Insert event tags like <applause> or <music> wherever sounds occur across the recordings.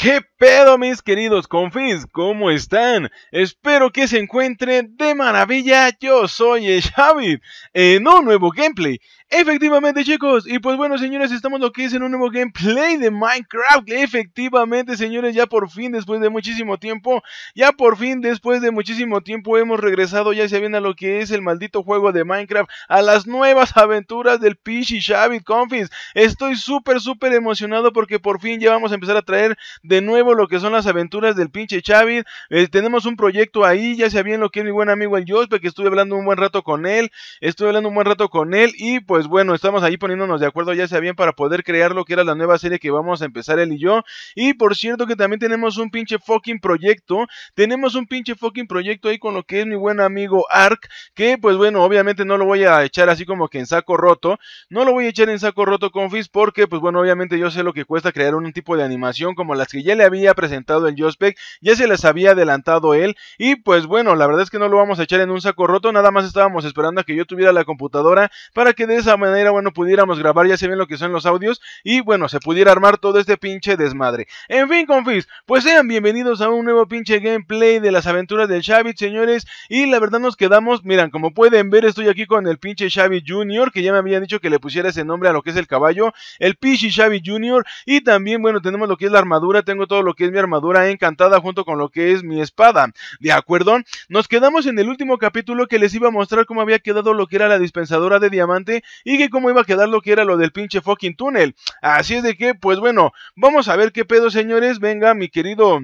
¿Qué pedo mis queridos confis? ¿Cómo están? Espero que se encuentren de maravilla. Yo soy Xavi en un nuevo gameplay. Efectivamente chicos, y pues bueno señores, estamos lo que es en un nuevo gameplay de Minecraft Efectivamente señores, ya por fin después de muchísimo tiempo Ya por fin después de muchísimo tiempo hemos regresado ya se bien a lo que es el maldito juego de Minecraft A las nuevas aventuras del pinche xavi Confis Estoy súper súper emocionado porque por fin ya vamos a empezar a traer de nuevo lo que son las aventuras del pinche Xavi. Eh, tenemos un proyecto ahí, ya se bien lo que es mi buen amigo el Jospe que estuve hablando un buen rato con él Estuve hablando un buen rato con él y pues pues bueno, estamos ahí poniéndonos de acuerdo ya sea bien para poder crear lo que era la nueva serie que vamos a empezar él y yo. Y por cierto que también tenemos un pinche fucking proyecto, tenemos un pinche fucking proyecto ahí con lo que es mi buen amigo Ark, que pues bueno, obviamente no lo voy a echar así como que en saco roto, no lo voy a echar en saco roto con Fizz porque pues bueno, obviamente yo sé lo que cuesta crear un tipo de animación como las que ya le había presentado el Jospec, ya se las había adelantado él y pues bueno, la verdad es que no lo vamos a echar en un saco roto, nada más estábamos esperando a que yo tuviera la computadora para que de esa manera, bueno, pudiéramos grabar, ya se ven lo que son los audios, y bueno, se pudiera armar todo este pinche desmadre. En fin, confis, pues sean bienvenidos a un nuevo pinche gameplay de las aventuras del Xavi, señores, y la verdad nos quedamos, miran, como pueden ver, estoy aquí con el pinche Xavi Junior, que ya me habían dicho que le pusiera ese nombre a lo que es el caballo, el pinche Xavi Junior, y también, bueno, tenemos lo que es la armadura, tengo todo lo que es mi armadura encantada junto con lo que es mi espada, ¿de acuerdo? Nos quedamos en el último capítulo que les iba a mostrar cómo había quedado lo que era la dispensadora de diamante y que cómo iba a quedar lo que era lo del pinche fucking túnel. Así es de que, pues bueno, vamos a ver qué pedo, señores. Venga, mi querido.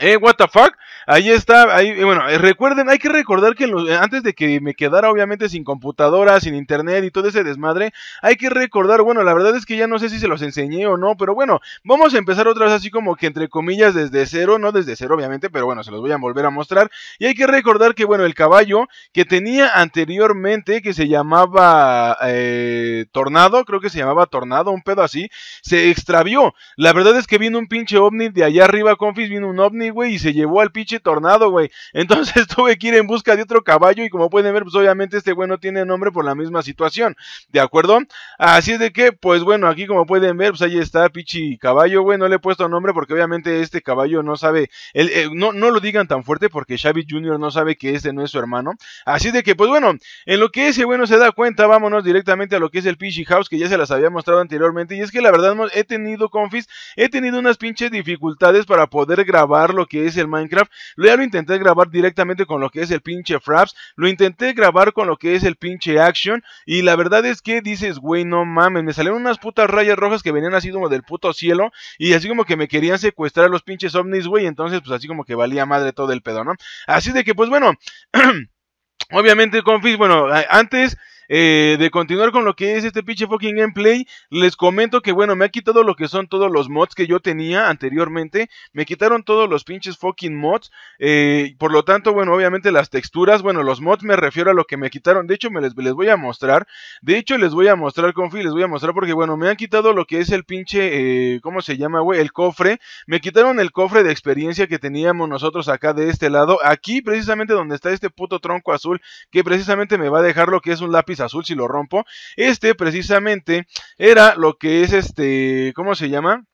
Eh, what the fuck. Ahí está, ahí, eh, bueno, eh, recuerden, hay que recordar que eh, antes de que me quedara obviamente sin computadora, sin internet y todo ese desmadre, hay que recordar, bueno, la verdad es que ya no sé si se los enseñé o no, pero bueno, vamos a empezar otra vez así como que entre comillas desde cero, no desde cero obviamente, pero bueno, se los voy a volver a mostrar. Y hay que recordar que, bueno, el caballo que tenía anteriormente, que se llamaba eh, Tornado, creo que se llamaba Tornado, un pedo así, se extravió. La verdad es que vino un pinche ovni de allá arriba, confis, vino un ovni y se llevó al pinche tornado, güey. Entonces <laughs> tuve que ir en busca de otro caballo y como pueden ver, pues obviamente este güey no tiene nombre por la misma situación, ¿de acuerdo? Así es de que, pues bueno, aquí como pueden ver, pues ahí está pinche caballo, güey, no le he puesto nombre porque obviamente este caballo no sabe, eh, no, no lo digan tan fuerte porque Xavi Jr. no sabe que este no es su hermano. Así es de que, pues bueno, en lo que ese güey no se da cuenta, vámonos directamente a lo que es el pinche house que ya se las había mostrado anteriormente y es que la verdad he tenido, confis, he tenido unas pinches dificultades para poder grabarlo lo que es el Minecraft. Ya lo intenté grabar directamente con lo que es el pinche Fraps. Lo intenté grabar con lo que es el pinche Action. Y la verdad es que dices, güey, no mames. Me salieron unas putas rayas rojas que venían así como del puto cielo. Y así como que me querían secuestrar a los pinches ovnis, güey. Entonces, pues así como que valía madre todo el pedo, ¿no? Así de que, pues bueno. <clears throat> obviamente, Confis, bueno, antes eh, de continuar con lo que es este pinche fucking gameplay, les comento que bueno, me ha quitado lo que son todos los mods que yo tenía anteriormente, me quitaron todos los pinches fucking mods, eh, por lo tanto, bueno, obviamente las texturas, bueno, los mods me refiero a lo que me quitaron, de hecho me les, voy a mostrar, de hecho les voy a mostrar, confi, les voy a mostrar porque bueno, me han quitado lo que es el pinche, eh, ¿cómo se llama, güey? El cofre, me quitaron el cofre de experiencia que teníamos nosotros acá de este lado, aquí precisamente donde está este puto tronco azul, que precisamente me va a dejar lo que es un lápiz azul si lo rompo. Este precisamente era lo que es este, ¿cómo se llama?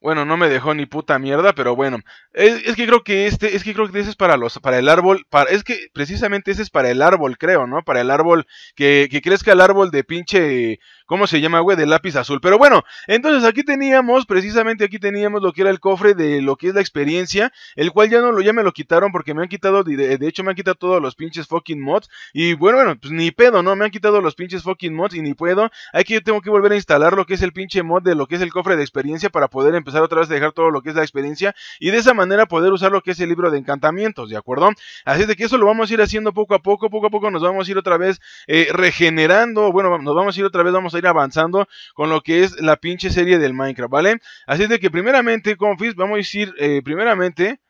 Bueno, no me dejó ni puta mierda, pero bueno. Es, que creo que este, es que creo que ese es para los, para el árbol, para, es que precisamente ese es para el árbol, creo, ¿no? Para el árbol, que, que crezca el árbol de pinche ¿Cómo se llama, güey? De lápiz azul. Pero bueno, entonces aquí teníamos, precisamente aquí teníamos lo que era el cofre de lo que es la experiencia, el cual ya no lo, ya me lo quitaron porque me han quitado, de, hecho me han quitado todos los pinches fucking mods. Y bueno, bueno, pues ni pedo, ¿no? Me han quitado los pinches fucking mods y ni puedo. Aquí yo tengo que volver a instalar lo que es el pinche mod de lo que es el cofre de experiencia para poder empezar otra vez a dejar todo lo que es la experiencia y de esa manera poder usar lo que es el libro de encantamientos, ¿de acuerdo? Así de que eso lo vamos a ir haciendo poco a poco, poco a poco nos vamos a ir otra vez eh, regenerando, bueno, nos vamos a ir otra vez, vamos a ir avanzando con lo que es la pinche serie del Minecraft, ¿vale? Así de que primeramente, confis, vamos a decir, eh, primeramente...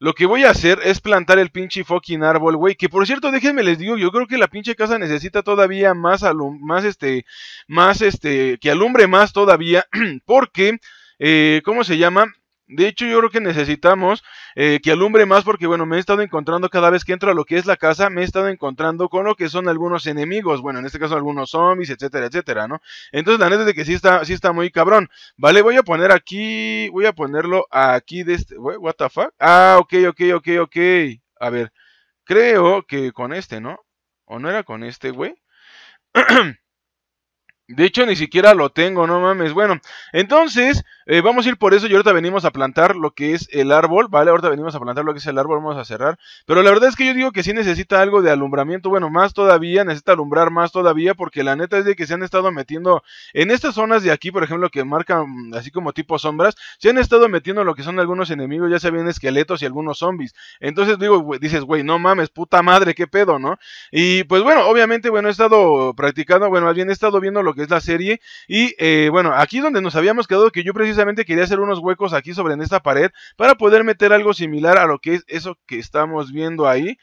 Lo que voy a hacer es plantar el pinche fucking árbol, güey. Que por cierto, déjenme les digo, yo creo que la pinche casa necesita todavía más más este, más este, que alumbre más todavía. <clears throat> porque, eh, ¿cómo se llama? De hecho, yo creo que necesitamos eh, que alumbre más porque, bueno, me he estado encontrando cada vez que entro a lo que es la casa, me he estado encontrando con lo que son algunos enemigos, bueno, en este caso algunos zombies, etcétera, etcétera, ¿no? Entonces, la neta de que sí está, sí está muy cabrón. Vale, voy a poner aquí, voy a ponerlo aquí de este, what the fuck? Ah, ok, ok, ok, ok. A ver, creo que con este, ¿no? ¿O no era con este, güey? <clears throat> De hecho, ni siquiera lo tengo, no mames. Bueno, entonces, eh, vamos a ir por eso. Y ahorita venimos a plantar lo que es el árbol, ¿vale? Ahorita venimos a plantar lo que es el árbol, vamos a cerrar. Pero la verdad es que yo digo que sí necesita algo de alumbramiento, bueno, más todavía, necesita alumbrar más todavía, porque la neta es de que se han estado metiendo en estas zonas de aquí, por ejemplo, que marcan así como tipo sombras, se han estado metiendo lo que son algunos enemigos, ya se ven esqueletos y algunos zombies. Entonces, digo, dices, güey, no mames, puta madre, qué pedo, ¿no? Y pues bueno, obviamente, bueno, he estado practicando, bueno, más bien he estado viendo lo que es la serie. Y eh, bueno, aquí donde nos habíamos quedado, que yo precisamente quería hacer unos huecos aquí sobre en esta pared para poder meter algo similar a lo que es eso que estamos viendo ahí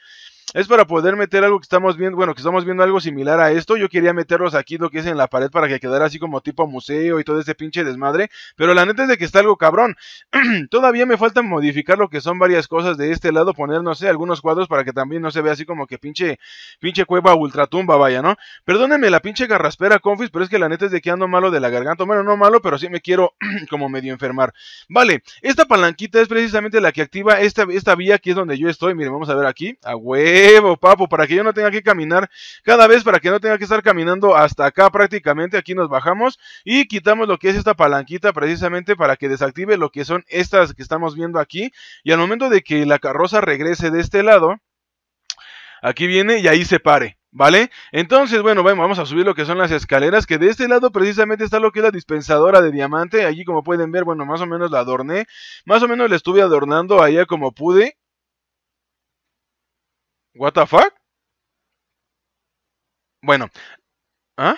es para poder meter algo que estamos viendo, bueno, que estamos viendo algo similar a esto. Yo quería meterlos aquí, lo que es en la pared, para que quedara así como tipo museo y todo ese pinche desmadre. Pero la neta es de que está algo cabrón. <clears throat> Todavía me falta modificar lo que son varias cosas de este lado, poner, no sé, algunos cuadros para que también no se vea así como que pinche, pinche cueva ultratumba, vaya, ¿no? Perdónenme la pinche garraspera, confis, pero es que la neta es de que ando malo de la garganta. Bueno, no malo, pero sí me quiero <clears throat> como medio enfermar. Vale, esta palanquita es precisamente la que activa esta, esta vía que es donde yo estoy. Miren, vamos a ver aquí. A Evo, papo, para que yo no tenga que caminar cada vez, para que no tenga que estar caminando hasta acá prácticamente. Aquí nos bajamos y quitamos lo que es esta palanquita precisamente para que desactive lo que son estas que estamos viendo aquí. Y al momento de que la carroza regrese de este lado, aquí viene y ahí se pare. ¿Vale? Entonces, bueno, vamos a subir lo que son las escaleras, que de este lado precisamente está lo que es la dispensadora de diamante, allí como pueden ver, bueno, más o menos la adorné, más o menos la estuve adornando allá como pude, ¿What the fuck? Bueno. ¿Ah?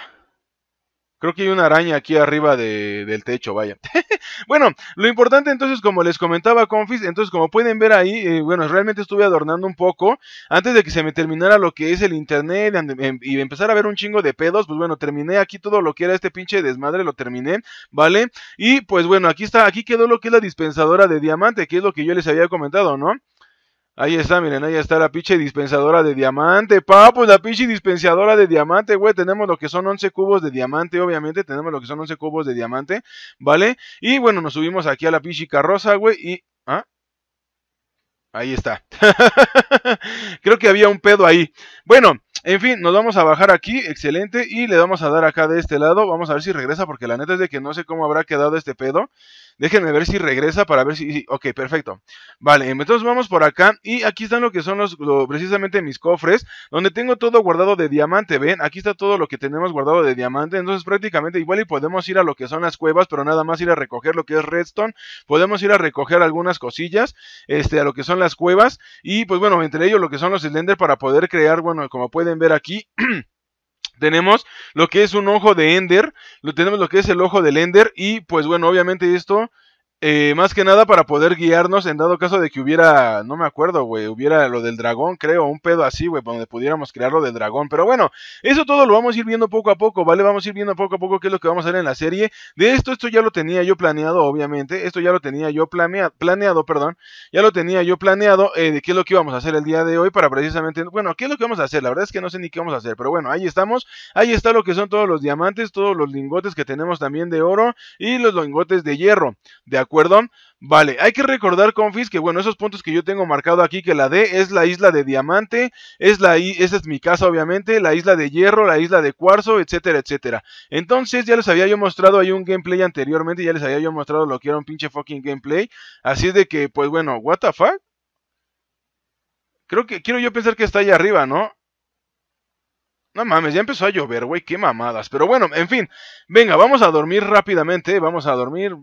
Creo que hay una araña aquí arriba de, del techo, vaya. <laughs> bueno, lo importante entonces, como les comentaba Confis, entonces como pueden ver ahí, eh, bueno, realmente estuve adornando un poco. Antes de que se me terminara lo que es el internet y em, empezar a ver un chingo de pedos, pues bueno, terminé aquí todo lo que era este pinche desmadre, lo terminé, ¿vale? Y pues bueno, aquí está, aquí quedó lo que es la dispensadora de diamante, que es lo que yo les había comentado, ¿no? Ahí está, miren, ahí está la pinche dispensadora de diamante. pues la pinche dispensadora de diamante, güey. Tenemos lo que son 11 cubos de diamante, obviamente. Tenemos lo que son 11 cubos de diamante, ¿vale? Y bueno, nos subimos aquí a la pinche carroza, güey. Y. ¿Ah? Ahí está. <laughs> Creo que había un pedo ahí. Bueno, en fin, nos vamos a bajar aquí, excelente. Y le vamos a dar acá de este lado. Vamos a ver si regresa, porque la neta es de que no sé cómo habrá quedado este pedo. Déjenme ver si regresa para ver si... Ok, perfecto. Vale, entonces vamos por acá. Y aquí están lo que son los, precisamente mis cofres. Donde tengo todo guardado de diamante, ¿ven? Aquí está todo lo que tenemos guardado de diamante. Entonces prácticamente igual y podemos ir a lo que son las cuevas. Pero nada más ir a recoger lo que es redstone. Podemos ir a recoger algunas cosillas. Este, a lo que son las cuevas. Y pues bueno, entre ellos lo que son los slender para poder crear, bueno, como pueden ver aquí... <clears throat> Tenemos lo que es un ojo de Ender, lo tenemos lo que es el ojo del Ender y pues bueno, obviamente esto eh, más que nada para poder guiarnos en dado caso de que hubiera, no me acuerdo, hubiera lo del dragón, creo, un pedo así, güey, donde pudiéramos crear lo del dragón. Pero bueno, eso todo lo vamos a ir viendo poco a poco, ¿vale? Vamos a ir viendo poco a poco qué es lo que vamos a hacer en la serie. De esto, esto ya lo tenía yo planeado, obviamente. Esto ya lo tenía yo planeado, planeado perdón. Ya lo tenía yo planeado eh, de qué es lo que íbamos a hacer el día de hoy para precisamente, bueno, qué es lo que vamos a hacer. La verdad es que no sé ni qué vamos a hacer, pero bueno, ahí estamos. Ahí está lo que son todos los diamantes, todos los lingotes que tenemos también de oro y los lingotes de hierro. De acuerdo? Vale, hay que recordar, confis, que bueno, esos puntos que yo tengo marcado aquí, que la D es la isla de diamante, es la I, esa es mi casa obviamente, la isla de hierro, la isla de cuarzo, etcétera, etcétera. Entonces ya les había yo mostrado ahí un gameplay anteriormente, ya les había yo mostrado lo que era un pinche fucking gameplay, así es de que, pues bueno, what the fuck? Creo que, quiero yo pensar que está ahí arriba, ¿no? No mames, ya empezó a llover, güey, qué mamadas. Pero bueno, en fin, venga, vamos a dormir rápidamente, vamos a dormir.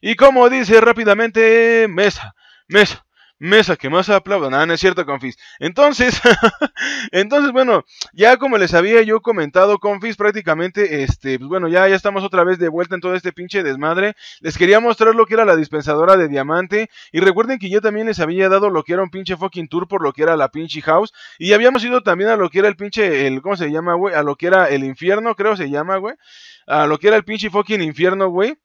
Y como dice rápidamente, mesa, mesa, mesa que más aplaudan. Ah, no es cierto, Confis. Entonces, <laughs> entonces, bueno, ya como les había yo comentado, Confis, prácticamente, este, pues bueno, ya, ya estamos otra vez de vuelta en todo este pinche desmadre. Les quería mostrar lo que era la dispensadora de diamante. Y recuerden que yo también les había dado lo que era un pinche fucking tour por lo que era la pinche house. Y habíamos ido también a lo que era el pinche, el, ¿cómo se llama, güey? A lo que era el infierno, creo se llama, güey. A lo que era el pinche fucking infierno, güey.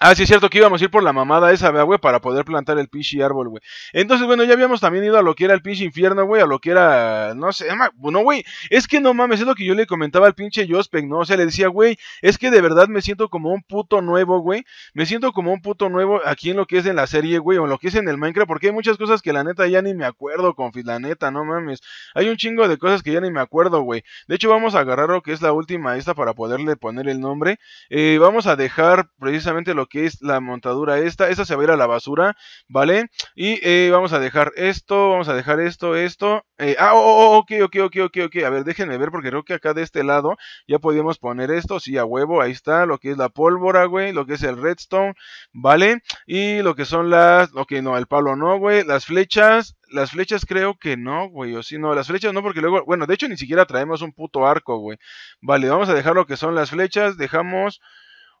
Ah, sí, es cierto que íbamos a ir por la mamada esa, güey, para poder plantar el pinche árbol, güey. Entonces, bueno, ya habíamos también ido a lo que era el pinche infierno, güey, a lo que era, no sé, no, güey, es que no mames, es lo que yo le comentaba al pinche Jospec, ¿no? O sea, le decía, güey, es que de verdad me siento como un puto nuevo, güey, me siento como un puto nuevo aquí en lo que es en la serie, güey, o en lo que es en el Minecraft, porque hay muchas cosas que la neta ya ni me acuerdo, Con la neta, no mames. Hay un chingo de cosas que ya ni me acuerdo, güey. De hecho, vamos a agarrar lo que es la última esta para poderle poner el nombre. Eh, vamos a dejar precisamente lo lo que es la montadura esta. Esta se va a ir a la basura, ¿vale? Y eh, vamos a dejar esto, vamos a dejar esto, esto. Eh, ah, oh, oh, ok, ok, ok, ok, ok. A ver, déjenme ver porque creo que acá de este lado ya podíamos poner esto. Sí, a huevo, ahí está. Lo que es la pólvora, güey. Lo que es el redstone, ¿vale? Y lo que son las... Ok, no, el palo no, güey. Las flechas, las flechas creo que no, güey. O si no, las flechas no, porque luego, bueno, de hecho ni siquiera traemos un puto arco, güey. Vale, vamos a dejar lo que son las flechas. Dejamos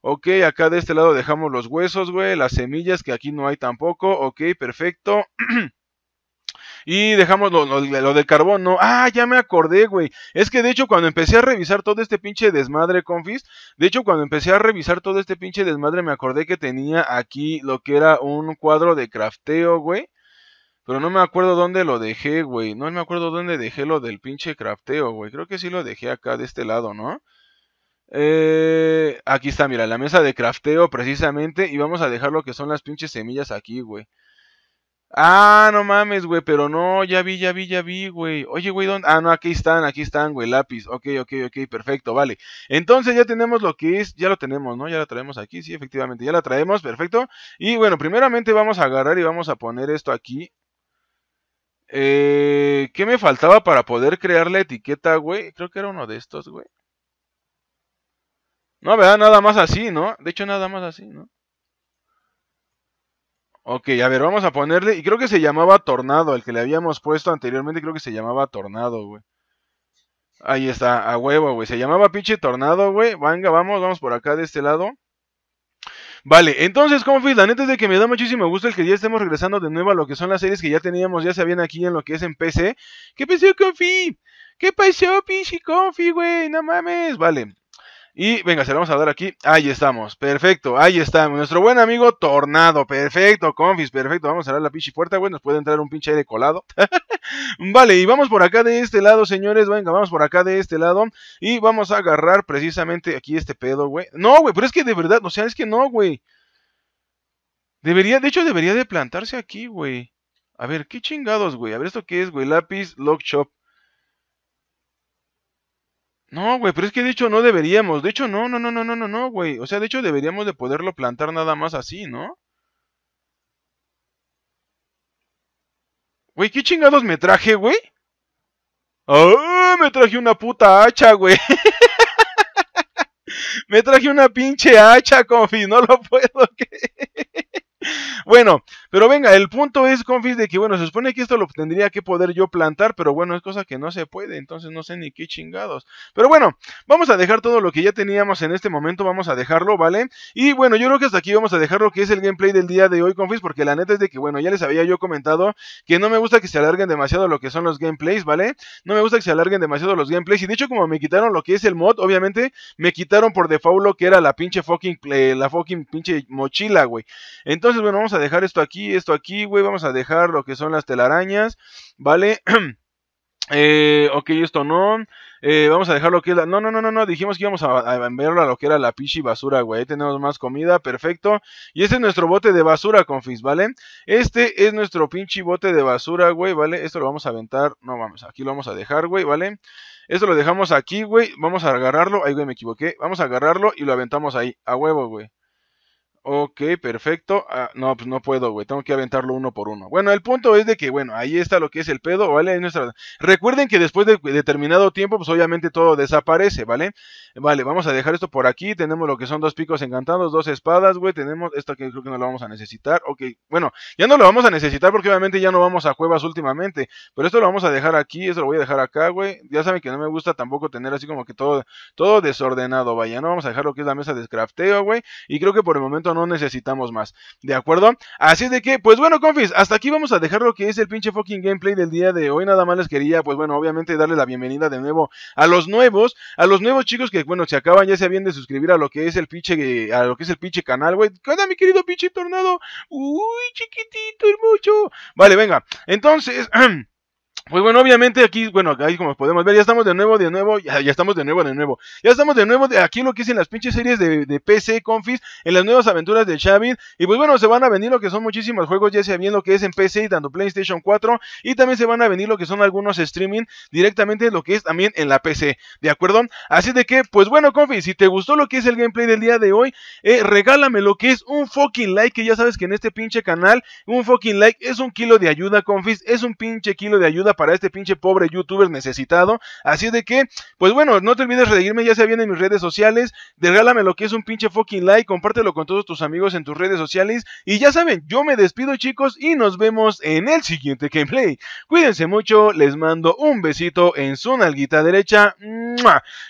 Ok, acá de este lado dejamos los huesos, güey. Las semillas que aquí no hay tampoco. Ok, perfecto. <clears throat> Y dejamos lo, del carbón, ¿no? Ah, ya me acordé, güey. Es que de hecho cuando empecé a revisar todo este pinche desmadre, confis. De hecho cuando empecé a revisar todo este pinche desmadre me acordé que tenía aquí lo que era un cuadro de crafteo, güey. Pero no me acuerdo dónde lo dejé, güey. No me acuerdo dónde dejé lo del pinche crafteo, güey. Creo que sí lo dejé acá de este lado, ¿no? Eh, aquí está, mira, la mesa de crafteo precisamente. Y vamos a dejar lo que son las pinches semillas aquí, güey. Ah, no mames, güey, pero no, ya vi, ya vi, ya vi, güey. Oye, güey, ¿dónde? Ah, no, aquí están, aquí están, güey, lápiz. Ok, ok, ok, perfecto, vale. Entonces ya tenemos lo que es, ya lo tenemos, ¿no? Ya la traemos aquí, sí, efectivamente, ya la traemos, perfecto. Y bueno, primeramente vamos a agarrar y vamos a poner esto aquí. Eh, ¿Qué me faltaba para poder crear la etiqueta, güey? Creo que era uno de estos, güey. No, ¿verdad? Nada más así, ¿no? De hecho, nada más así, ¿no? Ok, a ver, vamos a ponerle. Y creo que se llamaba Tornado, el que le habíamos puesto anteriormente, creo que se llamaba Tornado, güey. Ahí está, a huevo, güey. Se llamaba pinche Tornado, güey. Venga, vamos, vamos por acá de este lado. Vale, entonces, Confis, la neta es de que me da muchísimo gusto el que ya estemos regresando de nuevo a lo que son las series que ya teníamos, ya sabían aquí en lo que es en PC. ¿Qué pasó, Confi? ¿Qué pasó, pinche Confi, güey? No mames. Vale, y venga, se lo vamos a dar aquí. Ahí estamos, perfecto, ahí está. Nuestro buen amigo Tornado, perfecto, Confis, perfecto. Vamos a dar la pinche puerta, güey. Nos puede entrar un pinche aire colado. <laughs> vale, y vamos por acá de este lado, señores. Venga, vamos por acá de este lado. Y vamos a agarrar precisamente aquí este pedo, güey. No, güey, pero es que de verdad, o sea, es que no, güey. Debería, de hecho, debería de plantarse aquí, güey. A ver, qué chingados, güey. A ver, ¿esto qué es, güey? Lápiz, lock shop. No, güey, pero es que de hecho no deberíamos. De hecho, no, no, no, no, no, no, güey. O sea, de hecho deberíamos de poderlo plantar nada más así, ¿no? Güey, ¿qué chingados me traje, güey? ¡Ah! Me traje una puta hacha, güey. <laughs> me traje una pinche hacha, confi. No lo puedo. <laughs> bueno, pero venga, el punto es, Confis, de que bueno, se supone que esto lo tendría que poder yo plantar, pero bueno, es cosa que no se puede, entonces no sé ni qué chingados. Pero bueno, vamos a dejar todo lo que ya teníamos en este momento, vamos a dejarlo, ¿vale? Y bueno, yo creo que hasta aquí vamos a dejar lo que es el gameplay del día de hoy, Confis, porque la neta es de que bueno, ya les había yo comentado que no me gusta que se alarguen demasiado lo que son los gameplays, ¿vale? No me gusta que se alarguen demasiado los gameplays, y de hecho como me quitaron lo que es el mod, obviamente me quitaron por default lo que era la pinche fucking, eh, la fucking pinche mochila, güey. Entonces, bueno, vamos a dejar esto aquí esto aquí, güey. Vamos a dejar lo que son las telarañas, ¿vale? <clears throat> Eh, ok, esto no. Eh, vamos a dejar lo que la... No, no, no, no, Dijimos que íbamos a, a lo que era la pinche basura, güey. Ahí tenemos más comida, perfecto. Y este es nuestro bote de basura, confis, ¿vale? Este es nuestro pinche bote de basura, güey, ¿vale? Esto lo vamos a aventar. No, vamos, aquí lo vamos a dejar, güey, ¿vale? Esto lo dejamos aquí, güey. Vamos a agarrarlo. ahí, güey, me equivoqué. Vamos a agarrarlo y lo aventamos ahí. A huevo, güey. Ok, perfecto. Ah, no, pues no puedo, güey. Tengo que aventarlo uno por uno. Bueno, el punto es de que, bueno, ahí está lo que es el pedo, ¿vale? Ahí nuestra... Recuerden que después de determinado tiempo, pues obviamente todo desaparece, ¿vale? Vale, vamos a dejar esto por aquí. Tenemos lo que son dos picos encantados, dos espadas, güey. Tenemos esto que creo que no lo vamos a necesitar. Ok, bueno, ya no lo vamos a necesitar porque obviamente ya no vamos a cuevas últimamente. Pero esto lo vamos a dejar aquí, esto lo voy a dejar acá, güey. Ya saben que no me gusta tampoco tener así como que todo, todo desordenado, vaya. No vamos a dejar lo que es la mesa de crafteo, güey. Y creo que por el momento no necesitamos más, ¿de acuerdo? Así de que, pues bueno, confis, hasta aquí vamos a dejar lo que es el pinche fucking gameplay del día de hoy, nada más les quería, pues bueno, obviamente darle la bienvenida de nuevo a los nuevos, a los nuevos chicos que, bueno, se acaban ya se habían de suscribir a lo que es el pinche, a lo que es el pinche canal, güey, ¿qué onda mi querido pinche tornado? Uy, chiquitito, Y mucho! vale, venga, entonces... <clears throat> Pues bueno, obviamente aquí, bueno, ahí como podemos ver, ya estamos de nuevo, de nuevo, ya, estamos de nuevo, de nuevo. Ya estamos de nuevo de aquí lo que es en las pinches series de, PC, Confis, en las nuevas aventuras de Xavi. Y pues bueno, se van a venir lo que son muchísimos juegos, ya sea bien lo que es en PC, y tanto PlayStation 4, y también se van a venir lo que son algunos streaming directamente lo que es también en la PC, ¿de acuerdo? Así de que, pues bueno, Confis, si te gustó lo que es el gameplay del día de hoy, eh, regálame lo que es un fucking like, que ya sabes que en este pinche canal, un fucking like es un kilo de ayuda, Confis, es un pinche kilo de ayuda para este pinche pobre youtuber necesitado. Así de que, pues bueno, no te olvides de seguirme ya sea bien en mis redes sociales, regálame lo que es un pinche fucking like, compártelo con todos tus amigos en tus redes sociales y ya saben, yo me despido chicos y nos vemos en el siguiente gameplay. Cuídense mucho, les mando un besito en su nalguita derecha.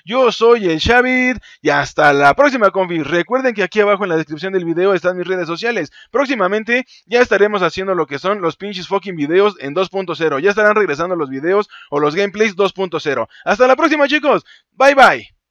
Yo soy el Xavid y hasta la próxima Recuerden que aquí abajo en la descripción del video están mis redes sociales. Próximamente ya estaremos haciendo lo que son los pinches fucking videos en 2.0. Ya estarán regresando los videos o los gameplays 2.0. Hasta la próxima chicos. Bye bye.